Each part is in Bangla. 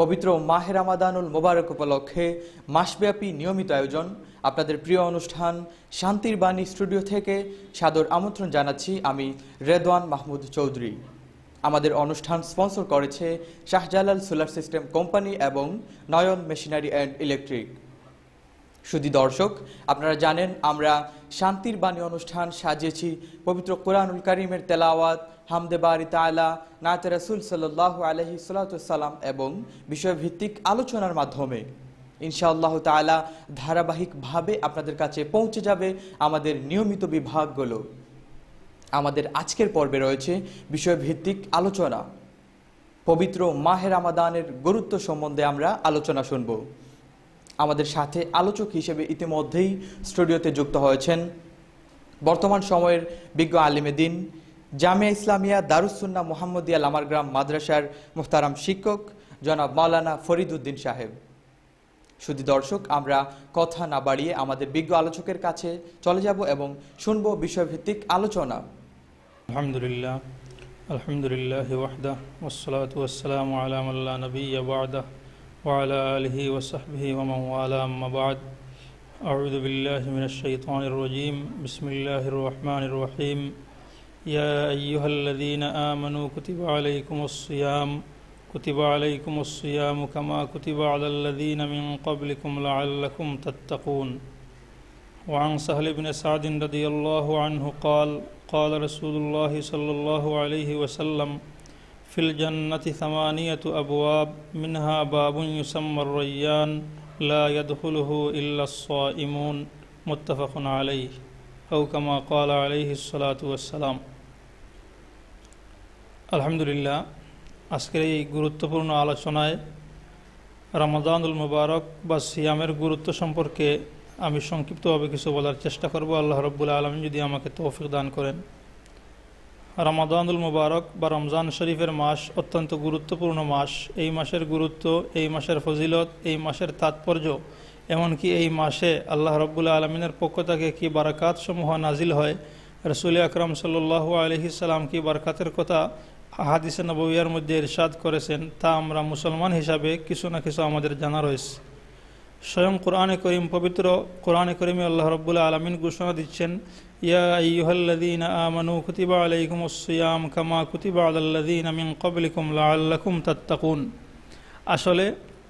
পবিত্র মাহের আমাদানুল মোবারক উপলক্ষে মাসব্যাপী নিয়মিত আয়োজন আপনাদের প্রিয় অনুষ্ঠান শান্তির বাণী স্টুডিও থেকে সাদর আমন্ত্রণ জানাচ্ছি আমি রেদওয়ান মাহমুদ চৌধুরী আমাদের অনুষ্ঠান স্পন্সর করেছে শাহজালাল সোলার সিস্টেম কোম্পানি এবং নয়ন মেশিনারি অ্যান্ড ইলেকট্রিক শুধু দর্শক আপনারা জানেন আমরা শান্তির বাণী অনুষ্ঠান সাজিয়েছি পবিত্র কোরআনুল করিমের তেলাওয়াত হামদে বারি তালা নাত রাসুল সাল্লাহ আলহি সাল্লাম এবং বিষয়ভিত্তিক আলোচনার মাধ্যমে ইনশাআল্লাহ তালা ধারাবাহিকভাবে আপনাদের কাছে পৌঁছে যাবে আমাদের নিয়মিত বিভাগগুলো আমাদের আজকের পর্বে রয়েছে বিষয়ভিত্তিক আলোচনা পবিত্র মাহের আমাদানের গুরুত্ব সম্বন্ধে আমরা আলোচনা শুনবো আমাদের সাথে আলোচক হিসেবে ইতিমধ্যেই স্টুডিওতে যুক্ত হয়েছেন বর্তমান সময়ের বিজ্ঞ আলিমে দিন জামিয়া ইসলামিয়া দারুসুন্না মোহাম্মদিয়া লামারগ্রাম মাদ্রাসার মুহতারাম শিক্ষক জনাব মাওলানা ফরিদুদ্দিন সাহেব শুধু দর্শক আমরা কথা না বাড়িয়ে আমাদের বিজ্ঞ আলোচকের কাছে চলে যাব এবং শুনব বিষয়ভিত্তিক আলোচনা আলহামদুলিল্লাহ আলহামদুলিল্লাহ ওয়াহদা নবী وعلى آله وصحبه ومن والاه أما بعد أعوذ بالله من الشيطان الرجيم بسم الله الله الرحمن الرحيم يا أيها الذين الذين آمنوا كتب كتب كتب عليكم عليكم الصيام الصيام كما على من قبلكم لعلكم تتقون وعن سهل بن سعد رضي عنه قال قال رسول الله صلى الله عليه وسلم في الجنة ثمانية أبواب منها باب يسمى الريان لا يدخله إلا الصائمون متفق عليه أو كما قال عليه الصلاة والسلام الحمد لله أسكري এই গুরুত্বপূর্ণ আলোচনায় রমাদানুল মুবারক বা সিয়ামের গুরুত্ব সম্পর্কে আমি সংক্ষিপ্তভাবে কিছু বলার চেষ্টা করব আল্লাহ রব্বুল আলম যদি আমাকে তৌফিক দান করেন রমাদানুল মুবারক বা রমজান শরীফের মাস অত্যন্ত গুরুত্বপূর্ণ মাস এই মাসের গুরুত্ব এই মাসের ফজিলত এই মাসের তাৎপর্য এমনকি এই মাসে আল্লাহ রব্বুল্লা আলমিনের পক্ষ থেকে কি বারাকাত সমূহ নাজিল হয় রসুল আকরম সাল্লু সাল্লাম কি বারকাতের কথা আহাদিস নবইয়ার মধ্যে ইরশাদ করেছেন তা আমরা মুসলমান হিসাবে কিছু না কিছু আমাদের জানা রয়েছে স্বয়ং কোরআনে করিম পবিত্র কোরআনে করিমে আল্লাহ রব্বুল্লাহ আলমিন ঘোষণা দিচ্ছেন ইয়া আসলে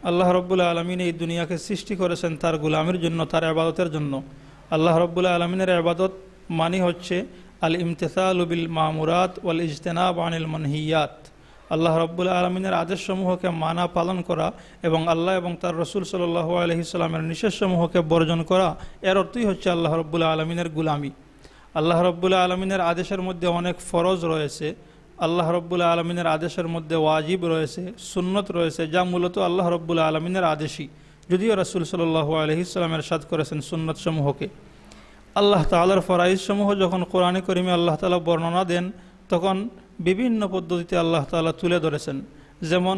আল্লাহ রব্বুল্লাহ আলমিন এই দুনিয়াকে সৃষ্টি করেছেন তার গুলামের জন্য তার আবাদতের জন্য আল্লাহ রব্বুল্লাহ আলমিনের আবাদত মানি হচ্ছে আল ইমতেসা বিল মামুরাত ওয়াল ইজতেনাব আনিল মনহিয়াত আল্লাহ রব্বুল আলমিনের আদেশসমূহকে মানা পালন করা এবং আল্লাহ এবং তার রসুল সাল্লাহ আলহিসামের নিষেধসমূহকে বর্জন করা এর অর্থই হচ্ছে আল্লাহ রব্বুল আলমিনের গুলামি আল্লাহ রব্বুল্লা আলমিনের আদেশের মধ্যে অনেক ফরজ রয়েছে আল্লাহ রব্বুল্লা আলমিনের আদেশের মধ্যে ওয়াজিব রয়েছে সুন্নত রয়েছে যা মূলত আল্লাহ রব্বুল্লা আলমিনের আদেশই যদিও রসুল সাল্লাহ আলহিসামের সাদ করেছেন সুন্নতসমূহকে আল্লাহ তালার ফরাইজসমূহ যখন কোরআনে করিমে আল্লাহ তালা বর্ণনা দেন তখন বিভিন্ন পদ্ধতিতে আল্লাহ তালা তুলে ধরেছেন যেমন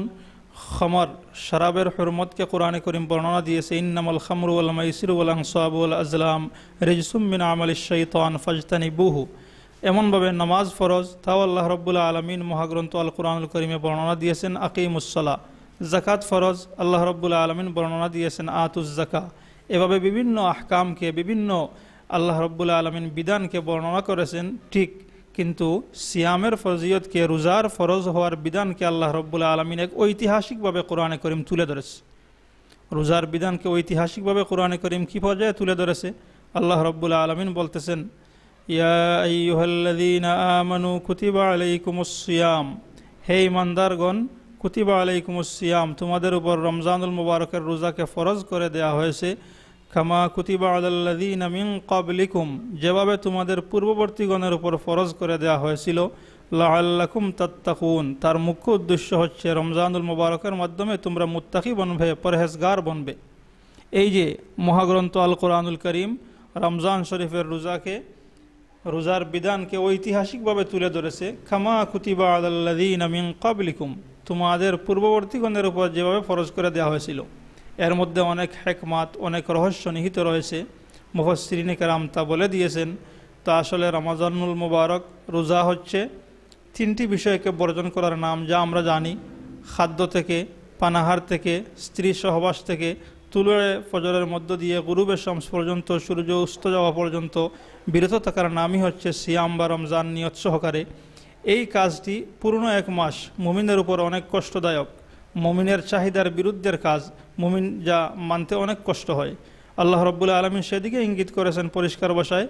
খামার শরাবের হরমতকে কোরআনে করিম বর্ণনা দিয়েছে ইন্নামল খামরুল মাইসিরুল আংসাবুল আজলাম রেজসুমিন আমল শৈতান ফজতানি বুহু এমনভাবে নামাজ ফরজ তাও আল্লাহ রব্বুল্লা আলমিন মহাগ্রন্থ আল কোরআনুল করিমে বর্ণনা দিয়েছেন আকিমুসলা জাকাত ফরজ আল্লাহ রব্বুল্লা আলমিন বর্ণনা দিয়েছেন আতুজ্জাকা এভাবে বিভিন্ন আহকামকে বিভিন্ন আল্লাহ রব্বুল্লা আলমিন বিধানকে বর্ণনা করেছেন ঠিক কিন্তু সিয়ামের ফজিয়তকে রোজার ফরজ হওয়ার বিধানকে আল্লাহ রব্বুল্লা আলমিন এক ঐতিহাসিকভাবে কোরআনে করিম তুলে ধরেছে রোজার বিধানকে ঐতিহাসিকভাবে কোরআনে করিম কী পর্যায়ে তুলে ধরেছে আল্লাহ রব্বুল্লা আলমিন বলতেছেন আমানু কুতিবা আলাইকুমুসিয়াম হে ইমানদারগণ কুতিবা আলাইকুমসিয়াম তোমাদের উপর রমজানুল মুবারকের রোজাকে ফরজ করে দেয়া হয়েছে খামা কুতিবা আলাল্লাদিন মিং কাবলিকুম যেভাবে তোমাদের পূর্ববর্তীগণের উপর ফরজ করে দেওয়া হয়েছিল লাহাল্লাকুম তাত্তাকুন তার মুখ্য উদ্দেশ্য হচ্ছে রমজানুল মুবারকের মাধ্যমে তোমরা মুত্তাকি বনবে পরহেজগার বনবে এই যে মহাগ্রন্থ আল কোরআনুল করিম রমজান শরীফের রোজাকে রোজার বিধানকে ঐতিহাসিকভাবে তুলে ধরেছে খামা কুতিবা আলাল্লাদিন মিং কাবলিকুম তোমাদের পূর্ববর্তীগণের উপর যেভাবে ফরজ করে দেওয়া হয়েছিল এর মধ্যে অনেক হেকমাত অনেক রহস্য নিহিত রয়েছে মুফসরিনে কেরাম তা বলে দিয়েছেন তা আসলে রমাজানুল মুবারক রোজা হচ্ছে তিনটি বিষয়কে বর্জন করার নাম যা আমরা জানি খাদ্য থেকে পানাহার থেকে স্ত্রী সহবাস থেকে তুলোরে ফজরের মধ্য দিয়ে গুরুবের শামস পর্যন্ত সূর্য উস্ত যাওয়া পর্যন্ত বিরত থাকার নামই হচ্ছে সিয়াম বা রমজান নিয়ত সহকারে এই কাজটি পুরনো এক মাস মুমিনের উপর অনেক কষ্টদায়ক মমিনের চাহিদার বিরুদ্ধের কাজ মমিন যা মানতে অনেক কষ্ট হয় আল্লাহ রব্বুল্লা আলমিন সেদিকে ইঙ্গিত করেছেন পরিষ্কার বসায়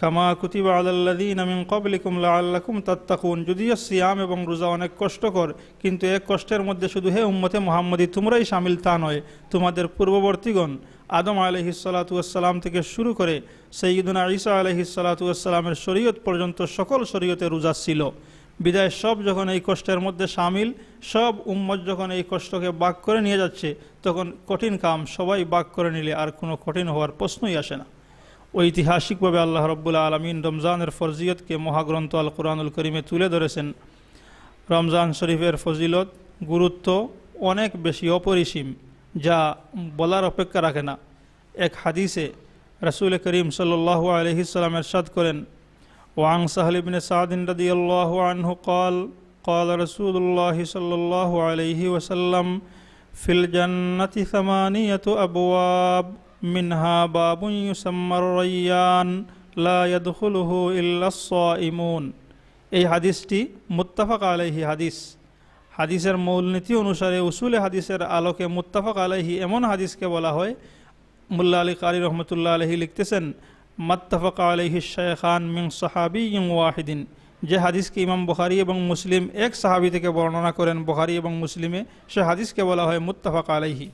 কামা কুতিবা আলাল্লাদিন আমিন কবলিকুম আল্লাহম তাত্তাকুন যদিও সিয়াম এবং রোজা অনেক কষ্টকর কিন্তু এক কষ্টের মধ্যে শুধু হে উম্মতে মোহাম্মদী তোমরাই সামিল তা নয় তোমাদের পূর্ববর্তীগণ আদম আলহিসালাতুয়াসাল্লাম থেকে শুরু করে সঈদুনা ঈসা আলহিসালাতুয়াসাল্লামের শরীয়ত পর্যন্ত সকল শরীয়তে রোজা ছিল বিদায় সব যখন এই কষ্টের মধ্যে সামিল সব উম্মত যখন এই কষ্টকে বাক করে নিয়ে যাচ্ছে তখন কঠিন কাম সবাই বাক করে নিলে আর কোনো কঠিন হওয়ার প্রশ্নই আসে না ঐতিহাসিকভাবে আল্লাহ রব্বুল্লা আলমিন রমজানের ফরজিয়তকে মহাগ্রন্থ আল কোরআনুল করিমে তুলে ধরেছেন রমজান শরীফের ফজিলত গুরুত্ব অনেক বেশি অপরিসীম যা বলার অপেক্ষা রাখে না এক হাদিসে রসুল করিম সাল্লাহ আলহিসাল্লাম এরশাদ করেন وعن سهل بن سعد رضي الله عنه قال قال رسول الله صلى الله عليه وسلم في الجنة ثمانية أبواب منها باب يسمى الريان لا يدخله إلا الصائمون أي حديثتي متفق عليه حديث হাদিসের মূলনীতি অনুসারে উসুলে হাদিসের আলোকে মুত্তাফাক আলহি এমন হাদিসকে বলা হয় মুল্লা আলী কারি রহমতুল্লাহ আলহি লিখতেছেন মত্তফক আলহি শেখান মিং সাহাবি ওয়াহিদিন যে হাদিসকে ইমাম বুখারি এবং মুসলিম এক সাহাবি থেকে বর্ণনা করেন বুখারি এবং মুসলিমে সে হাদিসকে বলা হয় মুত্তাফাক আলাইহি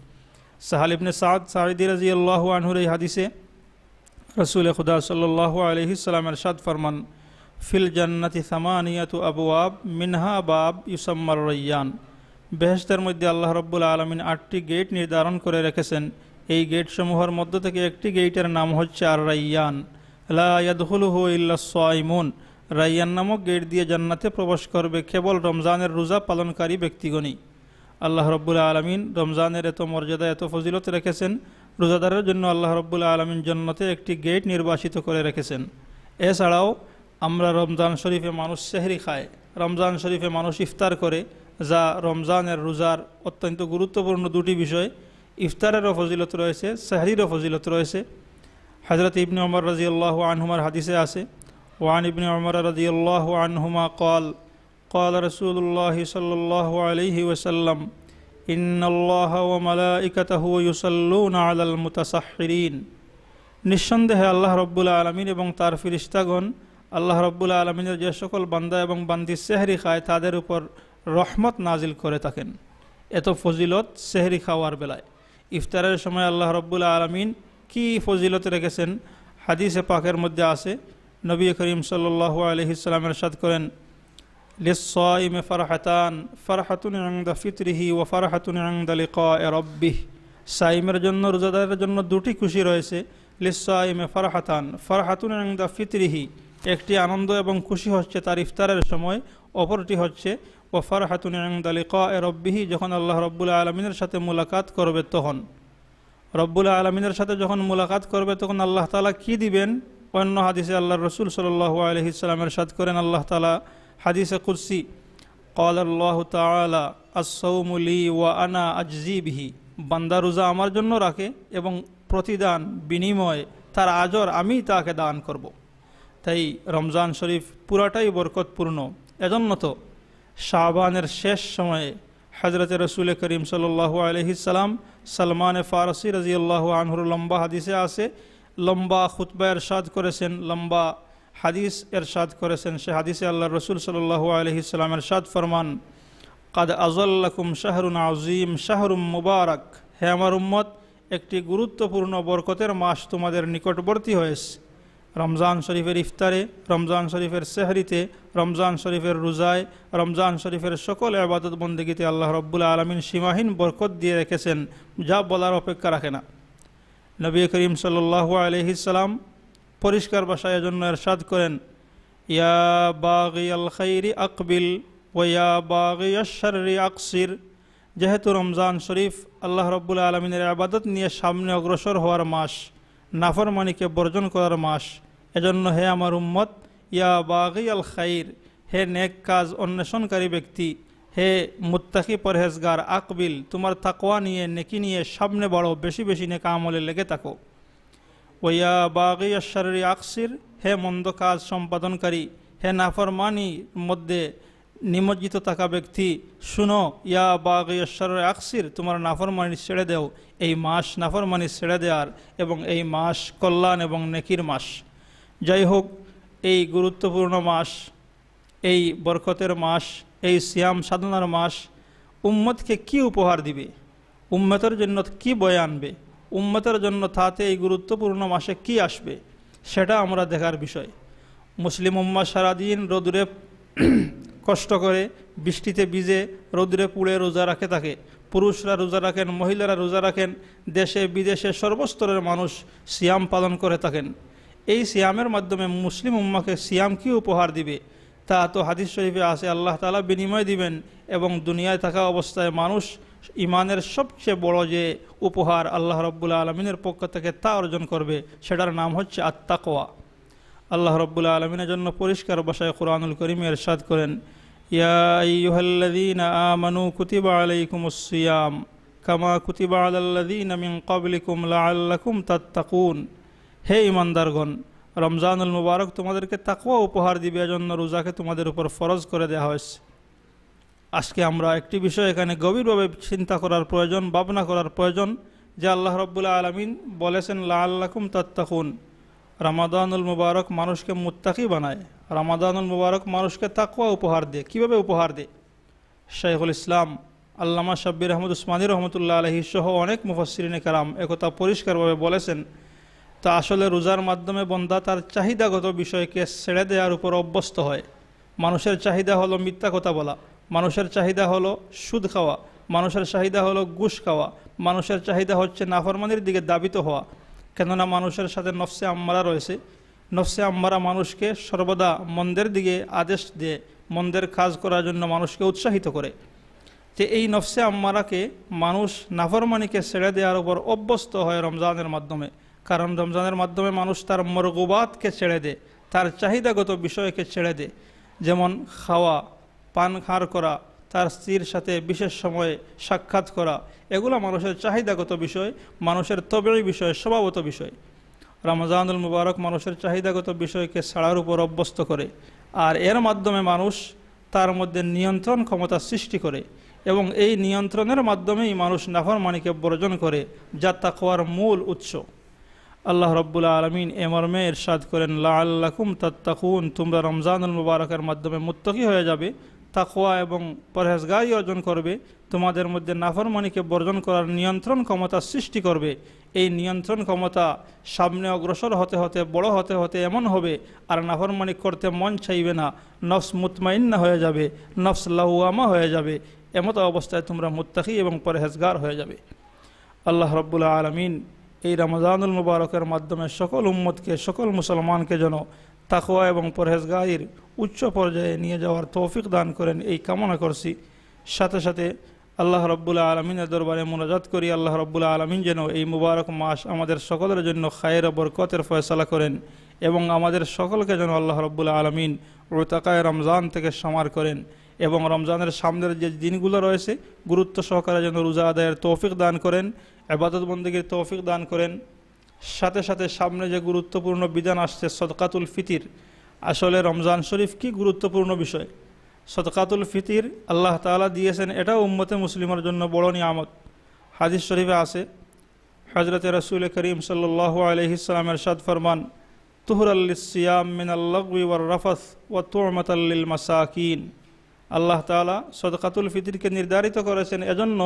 সাহালিবনে সাদ সাহিদি রাজি আল্লাহ আনহুর এই হাদিসে রসুল খুদা সাল্লাহ আলহি সাল্লামের সাদ ফরমান ফিল জান্নাতি সামানিয়াতু আবু আব মিনহা বাব ইউসাম্মার রৈয়ান বেহস্তের মধ্যে আল্লাহ রব্বুল আলমিন আটটি গেট নির্ধারণ করে রেখেছেন এই গেটসমূহের মধ্য থেকে একটি গেটের নাম হচ্ছে আর রাইয়ান লাদুলহু ইমুন রাইয়ান নামক গেট দিয়ে জান্নাতে প্রবেশ করবে কেবল রমজানের রোজা পালনকারী ব্যক্তিগণই আল্লাহ রব্বুল্লা আলমিন রমজানের এত মর্যাদা এত ফজিলত রেখেছেন রোজাদারের জন্য আল্লাহ রব্বুল্লা আলমিন জন্নতে একটি গেট নির্বাসিত করে রেখেছেন এছাড়াও আমরা রমজান শরীফে মানুষ সেহরি খায় রমজান শরীফে মানুষ ইফতার করে যা রমজানের রোজার অত্যন্ত গুরুত্বপূর্ণ দুটি বিষয় ইফতারেরও ফজিলত রয়েছে সাহরিরও ফজিলত রয়েছে হজরত ইবনে অমর রাজি আল্লাহ আনহুমার হাদিসে আছে ওয়ান ইবনে অমর রাজি আল্লাহ আনহুমা কল কল রসুল্লাহ সাল্লাহ আলহি ওসাল্লাম নিঃসন্দেহে আল্লাহ রব্বুল আলমিন এবং তার ফিরিস্তাগণ আল্লাহ রব্বুল আলমিনের যে সকল বান্দা এবং বান্দি সেহরি খায় তাদের উপর রহমত নাজিল করে থাকেন এত ফজিলত সেহরি খাওয়ার বেলায় ইফতারের সময় আল্লাহ রব্বুল আলমিন কি ফজিলত রেখেছেন হাদিসে পাকের মধ্যে আছে নবী করিম সাল্লাহ আলহিসাম সাদ করেন লিসাইমে ফারহাতান ফারহাতুন আংদা ফিতরিহি ও ফারহাতুন আংদা লিক এ রব্বিহ সাইমের জন্য রোজাদারের জন্য দুটি খুশি রয়েছে লিসাইমে ফারহাতান ফারহাতুন আংদা ফিতরিহি একটি আনন্দ এবং খুশি হচ্ছে তার ইফতারের সময় অপরটি হচ্ছে ওফার হাতুন আলিকা এ রব্বিহি যখন আল্লাহ রব্বুল্লা আলমিনের সাথে মোলাকাত করবে তখন রব্বুল্লা আলমিনের সাথে যখন মোলাকাত করবে তখন আল্লাহ তালা কি দিবেন অন্য হাদিসে আল্লাহ রসুল সাল্লাহ আলহিসামের সাদ করেন আল্লাহ তালা হাদিসে কুসি قال আল্লাহ تعالى الصوم لي وانا اجزي বান্দা রোজা আমার জন্য রাখে এবং প্রতিদান বিনিময়ে তার আজর আমি তাকে দান করবো তাই রমজান শরীফ পুরাটাই বরকতপূর্ণ এজন্য তো শাহবানের শেষ সময়ে হজরত রসুল করিম সাল্লু সালাম সালমান ফারসি রাজিউল্লাহ আনহুর লম্বা হাদিসে আছে লম্বা খুতবা এরশাদ করেছেন লম্বা হাদিস এরশাদ করেছেন সে হাদিসে আল্লাহ রসুল সাল্লু আলহিসাল্লাম এরশাদ ফরমান কাদ আজল্লাকুম শাহরুন আজিম শাহরুম মুবারক হে আমার উম্মত একটি গুরুত্বপূর্ণ বরকতের মাস তোমাদের নিকটবর্তী হয়েছে রমজান শরীফের ইফতারে রমজান শরীফের সেহরিতে রমজান শরীফের রোজায় রমজান শরীফের সকল আবাদত বন্দীগীতে আল্লাহ রব্বুল আলমিন সীমাহীন বরকত দিয়ে রেখেছেন যা বলার অপেক্ষা রাখে না নবী করিম সাল্লাহ আলহিসাল্লাম পরিষ্কার ভাষায় এজন্য এরশাদ করেন ইয়া বাগি আল খৈরি আকবিল ওয়া বাগি আশারি আকসির যেহেতু রমজান শরীফ আল্লাহ রব্বুল আলমিনের আবাদত নিয়ে সামনে অগ্রসর হওয়ার মাস নাফরমানিকে বর্জন করার মাস এজন্য হে আমার উম্মত ইয়া বাগি আল খাইর হে নেক কাজ অন্বেষণকারী ব্যক্তি হে মুত্তাকি পরহেজগার আকবিল তোমার তাকোয়া নিয়ে নেকি নিয়ে সামনে বাড়ো বেশি বেশি নেকা আমলে লেগে থাকো ইয়া বাগি আশারি আকসির হে মন্দ কাজ সম্পাদনকারী হে নাফরমানির মধ্যে নিমজ্জিত থাকা ব্যক্তি শুনো ইয়া বাগ আকসির তোমার নাফরমানি ছেড়ে দেও এই মাস নাফরমানি ছেড়ে দেওয়ার এবং এই মাস কল্যাণ এবং নেকির মাস যাই হোক এই গুরুত্বপূর্ণ মাস এই বরকতের মাস এই সিয়াম সাধনার মাস উম্মতকে কি উপহার দিবে উম্মতের জন্য কি বয়ে আনবে উম্মতের জন্য তাতে এই গুরুত্বপূর্ণ মাসে কি আসবে সেটা আমরা দেখার বিষয় মুসলিম উম্মা সারাদিন রোদুরে কষ্ট করে বৃষ্টিতে ভিজে রৌদ্রে পুড়ে রোজা রাখে থাকে পুরুষরা রোজা রাখেন মহিলারা রোজা রাখেন দেশে বিদেশে সর্বস্তরের মানুষ সিয়াম পালন করে থাকেন এই সিয়ামের মাধ্যমে মুসলিম উম্মাকে সিয়াম কি উপহার দিবে তা তো হাদিস শরীফে আসে আল্লাহ তালা বিনিময় দিবেন এবং দুনিয়ায় থাকা অবস্থায় মানুষ ইমানের সবচেয়ে বড় যে উপহার আল্লাহ রব্বুল আলমিনের পক্ষ থেকে তা অর্জন করবে সেটার নাম হচ্ছে আত্মাকোয়া আল্লাহ রব্বুল্লা আলমিনের জন্য পরিষ্কার বাসায় কোরআনুল করিম এরশাদ করেন কামা হে ইমানদারগণ রমজানুল মুবারক তোমাদেরকে তাকুয়া উপহার দিবে জন্য রোজাকে তোমাদের উপর ফরজ করে দেওয়া হয়েছে আজকে আমরা একটি বিষয় এখানে গভীরভাবে চিন্তা করার প্রয়োজন ভাবনা করার প্রয়োজন যে আল্লাহ রব্বুল্লা আলমিন বলেছেন লা আল্লাকুম তাত্তাকুন রামাদানুল মুবারক মানুষকে মুত্তাকি বানায় রামাদানুল মুবারক মানুষকে তাকুয়া উপহার দেয় কিভাবে উপহার দেয় শাইখুল ইসলাম আল্লামা শাব্বির আহমদ উসমানী রহমতুল্লাহ আলহি সহ অনেক মুফসরিন কারাম একথা পরিষ্কারভাবে বলেছেন তা আসলে রোজার মাধ্যমে বন্দা তার চাহিদাগত বিষয়কে ছেড়ে দেওয়ার উপর অভ্যস্ত হয় মানুষের চাহিদা হলো মিথ্যা কথা বলা মানুষের চাহিদা হলো সুদ খাওয়া মানুষের চাহিদা হলো ঘুষ খাওয়া মানুষের চাহিদা হচ্ছে নাফরমানির দিকে দাবিত হওয়া কেননা মানুষের সাথে নফসে আম্মারা রয়েছে নফসে আম্মারা মানুষকে সর্বদা মন্দের দিকে আদেশ দিয়ে মন্দের কাজ করার জন্য মানুষকে উৎসাহিত করে যে এই নফসে আম্মারাকে মানুষ নাফরমানিকে ছেড়ে দেওয়ার উপর অভ্যস্ত হয় রমজানের মাধ্যমে কারণ রমজানের মাধ্যমে মানুষ তার মরগুবাদকে ছেড়ে দেয় তার চাহিদাগত বিষয়কে ছেড়ে দেয় যেমন খাওয়া পান খার করা তার স্ত্রীর সাথে বিশেষ সময়ে সাক্ষাৎ করা এগুলো মানুষের চাহিদাগত বিষয় মানুষের তবেই বিষয় স্বভাবত বিষয় রমজানুল মুবারক মানুষের চাহিদাগত বিষয়কে ছাড়ার উপর অভ্যস্ত করে আর এর মাধ্যমে মানুষ তার মধ্যে নিয়ন্ত্রণ ক্ষমতা সৃষ্টি করে এবং এই নিয়ন্ত্রণের মাধ্যমেই মানুষ নাফরমানিকে বর্জন করে যা তাকওয়ার মূল উৎস আল্লাহ রব্বুল আলমিন এমর্মে ইরশাদ করেন লা আল্লাকুম তাত্তাকুন তোমরা রমজানুল মুবারকের মাধ্যমে মুত্তকি হয়ে যাবে তাকোয়া এবং পরহেজগাই অর্জন করবে তোমাদের মধ্যে নাফরমানিকে বর্জন করার নিয়ন্ত্রণ ক্ষমতা সৃষ্টি করবে এই নিয়ন্ত্রণ ক্ষমতা সামনে অগ্রসর হতে হতে বড় হতে হতে এমন হবে আর নাফরমানি করতে মন চাইবে না নফস মুতমাইন্না হয়ে যাবে নফস লাহুয়ামা হয়ে যাবে এমত অবস্থায় তোমরা মুত্তাকি এবং পরহেজগার হয়ে যাবে আল্লাহ রব্বুল আলমিন এই রমজানুল মুবারকের মাধ্যমে সকল উম্মতকে সকল মুসলমানকে যেন তাকোয়া এবং পরহেজগারির উচ্চ পর্যায়ে নিয়ে যাওয়ার তৌফিক দান করেন এই কামনা করছি সাথে সাথে আল্লাহ রব্বুল্লাহ আলমিনের দরবারে মোনাজাত করি আল্লাহ রব্বুল্লাহ আলমিন যেন এই মুবারক মাস আমাদের সকলের জন্য খায়ের বরকতের ফয়সলা করেন এবং আমাদের সকলকে যেন আল্লাহ রব্বুল্লাহ আলমিন রোতাকায় রমজান থেকে সমার করেন এবং রমজানের সামনের যে দিনগুলো রয়েছে গুরুত্ব সহকারে যেন রোজা আদায়ের তৌফিক দান করেন আবাদত বন্দীগীর তৌফিক দান করেন সাথে সাথে সামনে যে গুরুত্বপূর্ণ বিধান আসছে সদকাতুল ফিতির আসলে রমজান শরীফ কি গুরুত্বপূর্ণ বিষয় সদকাতুল ফিতির আল্লাহ তালা দিয়েছেন এটাও উম্মতে মুসলিমের জন্য বড় নিয়ামত হাদিস শরীফে আছে হজরত রসুল করিম সাল্লাহ আলহিসামের সাদ ফরমান তুহরাল্লিসিয়াম মিন আল্লাহি ওয়ার ও তুরমতাল্লিল মাসাকিন আল্লাহ তালা সদকাতুল ফিতিরকে নির্ধারিত করেছেন এজন্য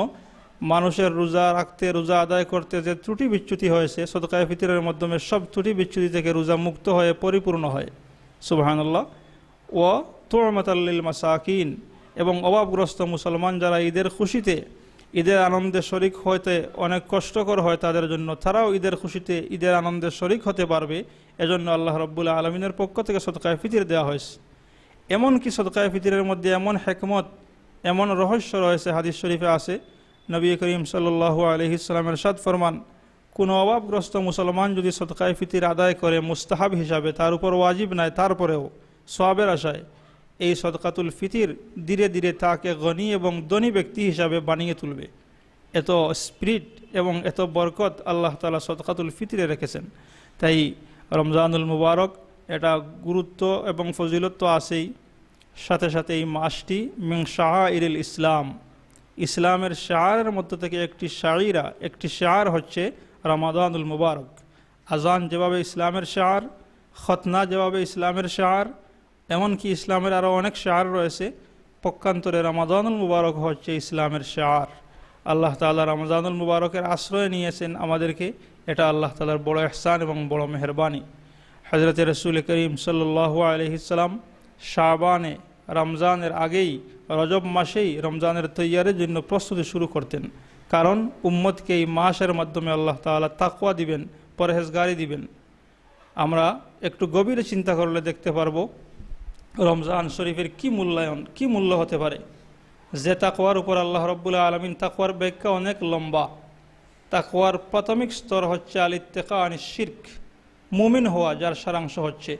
মানুষের রোজা রাখতে রোজা আদায় করতে যে ত্রুটি বিচ্যুতি হয়েছে সদকায় ফিতিরের মাধ্যমে সব ত্রুটি বিচ্যুতি থেকে রোজা মুক্ত হয়ে পরিপূর্ণ হয় সুবাহান্লাহ ও তোরমাতাল্লিল মাসাকিন এবং অভাবগ্রস্ত মুসলমান যারা ঈদের খুশিতে ঈদের আনন্দে শরিক হইতে অনেক কষ্টকর হয় তাদের জন্য তারাও ঈদের খুশিতে ঈদের আনন্দে শরিক হতে পারবে এজন্য আল্লাহ রব্বুল আলমিনের পক্ষ থেকে সদকায় ফিতির দেওয়া হয়েছে এমন কি সদকায় ফিতিরের মধ্যে এমন হেকমত এমন রহস্য রয়েছে হাদিস শরীফে আছে নবী করিম সাল্লু আলহিসামের সাদ ফরমান কোনো অভাবগ্রস্ত মুসলমান যদি সদকায় ফিতির আদায় করে মুস্তাহাব হিসাবে তার উপর ওয়াজিব নাই তারপরেও সবের আশায় এই সদকাতুল ফিতির ধীরে ধীরে তাকে গণী এবং ধনী ব্যক্তি হিসাবে বানিয়ে তুলবে এত স্পিরিট এবং এত বরকত আল্লাহ তালা সদকাতুল ফিতিরে রেখেছেন তাই রমজানুল মুবারক এটা গুরুত্ব এবং ফজিলত তো আছেই সাথে সাথে এই মাসটি মিং শাহ ইরুল ইসলাম ইসলামের শাহরের মধ্য থেকে একটি শাড়িরা একটি শাহর হচ্ছে রমাদানুল মুবারক আজান যেভাবে ইসলামের শাহর খতনা যেভাবে ইসলামের শাহর এমনকি ইসলামের আরও অনেক শাহর রয়েছে পক্ষান্তরে রমাদানুল মুবারক হচ্ছে ইসলামের শাহর আল্লাহ তালা রমজানুল মুবারকের আশ্রয় নিয়েছেন আমাদেরকে এটা আল্লাহ তালার বড় এহসান এবং বড় মেহরবানি হজরত রসুল করিম সাল্লু আলহিসাম শাহবানে রমজানের আগেই রজব মাসেই রমজানের তৈয়ারের জন্য প্রস্তুতি শুরু করতেন কারণ উম্মতকে এই মাসের মাধ্যমে আল্লাহ তালা তাকুয়া দিবেন পরহেজগারি দিবেন আমরা একটু গভীরে চিন্তা করলে দেখতে পারবো রমজান শরীফের কি মূল্যায়ন কি মূল্য হতে পারে যে তাকোয়ার উপর আল্লাহ রব্বুল্লা আলমিন তাকোয়ার ব্যাখ্যা অনেক লম্বা তাকোয়ার প্রাথমিক স্তর হচ্ছে আলিত্তেকা আনি শির্ক মুমিন হওয়া যার সারাংশ হচ্ছে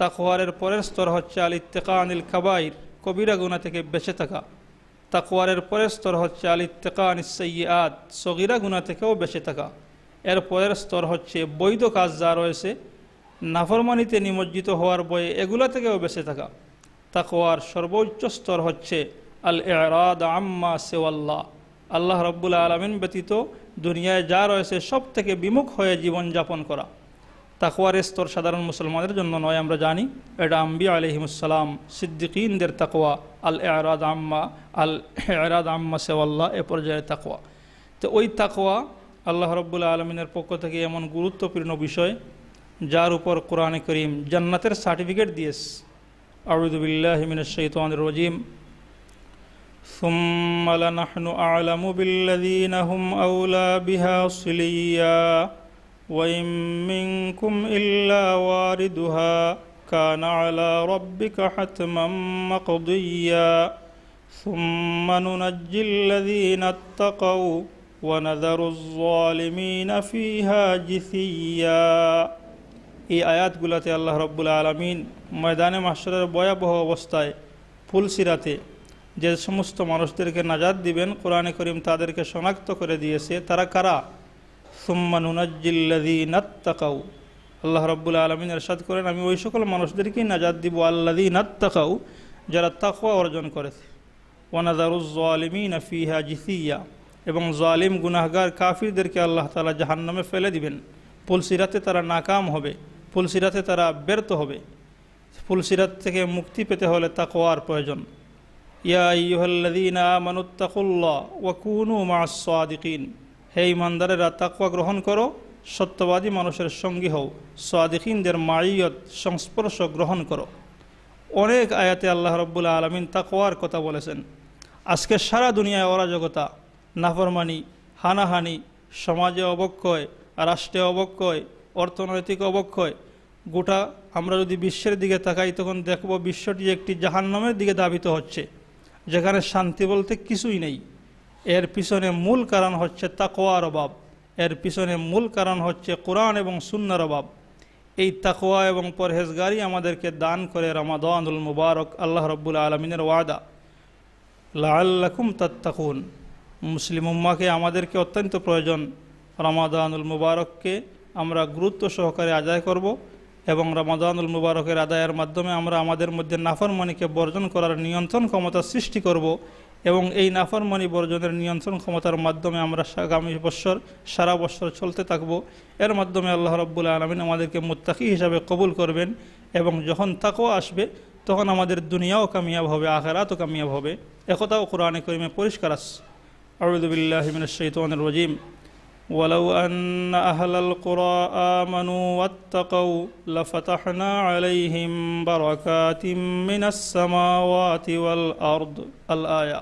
তাকোয়ারের পরের স্তর হচ্ছে আলিত্তেকা আনিল কাবাইর কবিরা গুণা থেকে বেঁচে থাকা তাকওয়ারের পরের স্তর হচ্ছে আল ইত্তেকা নিঃসাইয়াত সগিরা গুণা থেকেও বেঁচে থাকা এর পরের স্তর হচ্ছে বৈধ কাজ যা রয়েছে নাফরমানিতে নিমজ্জিত হওয়ার বয়ে এগুলা থেকেও বেঁচে থাকা তাকওয়ার সর্বোচ্চ স্তর হচ্ছে আল এরাদ আম্মা সেওয়াল্লাহ আল্লাহ রব্বুল আলমিন ব্যতীত দুনিয়ায় যা রয়েছে সব থেকে বিমুখ হয়ে জীবনযাপন করা তাকুয়ার স্তর সাধারণ মুসলমানদের জন্য নয় আমরা জানি এটা আম্বি আলহিমসালাম সিদ্দিকিনদের তাকওয়া আল এরাদ আম্মা আল এরাদ আম্মা সেওয়াল্লাহ এ পর্যায়ে তাকোয়া তো ওই তাকওয়া আল্লাহ রব্বুল্লা আলমিনের পক্ষ থেকে এমন গুরুত্বপূর্ণ বিষয় যার উপর কোরআনে করিম জান্নাতের সার্টিফিকেট দিয়েস আউদুবিল্লাহমিন সৈতান রজিম ثم لنحن أعلم بالذين هم أولى بها صليا وإن منكم إلا واردها كان على ربك حتما مقضيا ثم ننجي الذين اتقوا ونذر الظالمين فيها جثيا এই আয়াতগুলাতে আল্লাহ রব্বুল আলমিন ময়দানে মাস্টারের ভয়াবহ অবস্থায় ফুলসিরাতে যে সমস্ত মানুষদেরকে নাজাদ দিবেন কোরআনে করিম তাদেরকে শনাক্ত করে দিয়েছে তারা কারা আল্লাহ রব্বুল আলমিন এরশাদ করেন আমি ওই সকল মানুষদেরকেই নাজাদ দিব আল্লাহ নাত্তাকাউ যারা তাকুয়া অর্জন করেছে ওয়ানাজারুজ্জালিমিন ফিহা জিসিয়া এবং জালিম গুনাহগার কাফিরদেরকে আল্লাহ তালা জাহান্নামে ফেলে দিবেন পুলসিরাতে তারা নাকাম হবে পুলসিরাতে তারা ব্যর্থ হবে ফুলসিরাত থেকে মুক্তি পেতে হলে তাকওয়ার প্রয়োজন ইয়া ইহল্লীনা মানুত্তাকুল্লা ওয়াকুনু মাস সাদিকিন হে ইমানদারের তাকুয়া গ্রহণ করো সত্যবাদী মানুষের সঙ্গী হও সাদিকিনদের মাইয়ত সংস্পর্শ গ্রহণ করো অনেক আয়াতে আল্লাহ রব্বুল আলমিন তাকোয়ার কথা বলেছেন আজকে সারা দুনিয়ায় অরাজকতা নাফরমানি হানাহানি সমাজে অবক্ষয় রাষ্ট্রে অবক্ষয় অর্থনৈতিক অবক্ষয় গোটা আমরা যদি বিশ্বের দিকে তাকাই তখন দেখব বিশ্বটি একটি জাহান্নামের দিকে দাবিত হচ্ছে যেখানে শান্তি বলতে কিছুই নেই এর পিছনে মূল কারণ হচ্ছে তাকোয়ার অভাব এর পিছনে মূল কারণ হচ্ছে কোরআন এবং সুন্নার অভাব এই তাকোয়া এবং পরহেজগারি আমাদেরকে দান করে রমাদানুল মুবারক আল্লাহ রব্বুল আলমিনের ওয়াদা লাল্লাকুম তাত্তাকুন মুসলিম উম্মাকে আমাদেরকে অত্যন্ত প্রয়োজন রমাদানুল মুবারককে আমরা গুরুত্ব সহকারে আদায় করব এবং রমাদানুল মুবারকের আদায়ের মাধ্যমে আমরা আমাদের মধ্যে নাফরমানিকে বর্জন করার নিয়ন্ত্রণ ক্ষমতা সৃষ্টি করব এবং এই নাফরমানি বর্জনের নিয়ন্ত্রণ ক্ষমতার মাধ্যমে আমরা আগামী বছর সারা বছর চলতে থাকব এর মাধ্যমে আল্লাহ রব্বুল আলমিন আমাদেরকে মোত্তাকি হিসাবে কবুল করবেন এবং যখন তাকেও আসবে তখন আমাদের দুনিয়াও কামিয়াব হবে আখেরাতও কামিয়াব হবে একথাও কোরআনে করিমে পরিষ্কার আস হিমিন শৈতান রজিম ولو أن أهل القرى آمنوا واتقوا لفتحنا عليهم بركات من السماوات والأرض الآية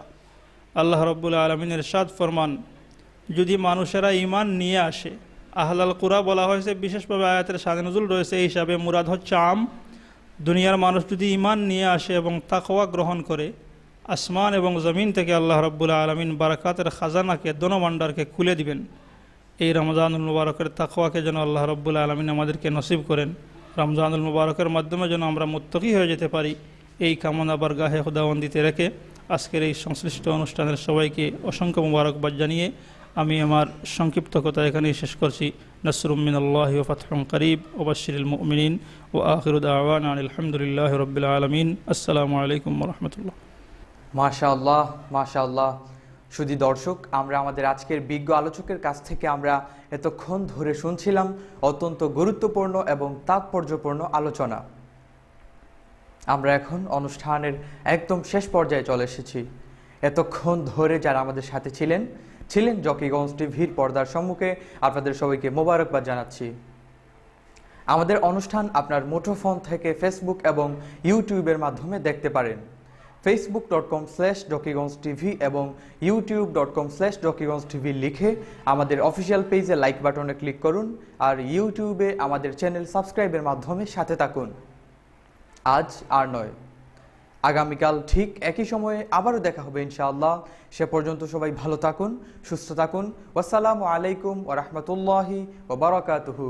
আল্লাহ রব্বুল আলমিন ইরশাদ ফরমান যদি মানুষেরা ইমান নিয়ে আসে আহলাল কুরা বলা হয়েছে বিশেষভাবে আয়াতের স্বাধীনজুল রয়েছে এই হিসাবে মুরাদ হচ্ছে আম দুনিয়ার মানুষ যদি ইমান নিয়ে আসে এবং তাকওয়া গ্রহণ করে আসমান এবং জমিন থেকে আল্লাহ রব্বুল আলমিন বারাকাতের খাজানাকে দনভাণ্ডারকে খুলে দিবেন یہ رمضان المبارکر تخوا کے جن اللہ رب المین کر رمضان المبارکر معلوم متی پڑی رکھے آج کے سب کے اصن مبارک باد جانے ہمیں ہمارپتکتا یہ شیش کرسر اللہ کریب ابشیلین الحمد اللہ رب المین السلام علیکم و رحمۃ اللہ ماشاء اللہ শুধু দর্শক আমরা আমাদের আজকের বিজ্ঞ আলোচকের কাছ থেকে আমরা এতক্ষণ ধরে শুনছিলাম অত্যন্ত গুরুত্বপূর্ণ এবং তাৎপর্যপূর্ণ আলোচনা আমরা এখন অনুষ্ঠানের একদম শেষ পর্যায়ে চলে এসেছি এতক্ষণ ধরে যারা আমাদের সাথে ছিলেন ছিলেন জকিগঞ্জ টিভির পর্দার সম্মুখে আপনাদের সবাইকে মোবারকবাদ জানাচ্ছি আমাদের অনুষ্ঠান আপনার মুঠোফোন থেকে ফেসবুক এবং ইউটিউবের মাধ্যমে দেখতে পারেন Facebook dot com slash Dokiganj TV এবং YouTube dot com slash Dokiganj TV লিখে আমাদের অফিসিয়াল পেজে লাইক বাটনে ক্লিক করুন আর ইউটিউবে আমাদের চ্যানেল সাবস্ক্রাইবের মাধ্যমে সাথে থাকুন আজ আর নয় আগামীকাল ঠিক একই সময়ে আবারও দেখা হবে ইনশাআল্লাহ সে পর্যন্ত সবাই ভালো থাকুন সুস্থ থাকুন ওয়াসালামু আলাইকুম ও রহমতুল্লাহি ও বারাকাতুহু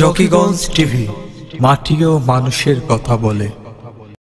জকিগঞ্জ টিভি মাটিও মানুষের কথা বলে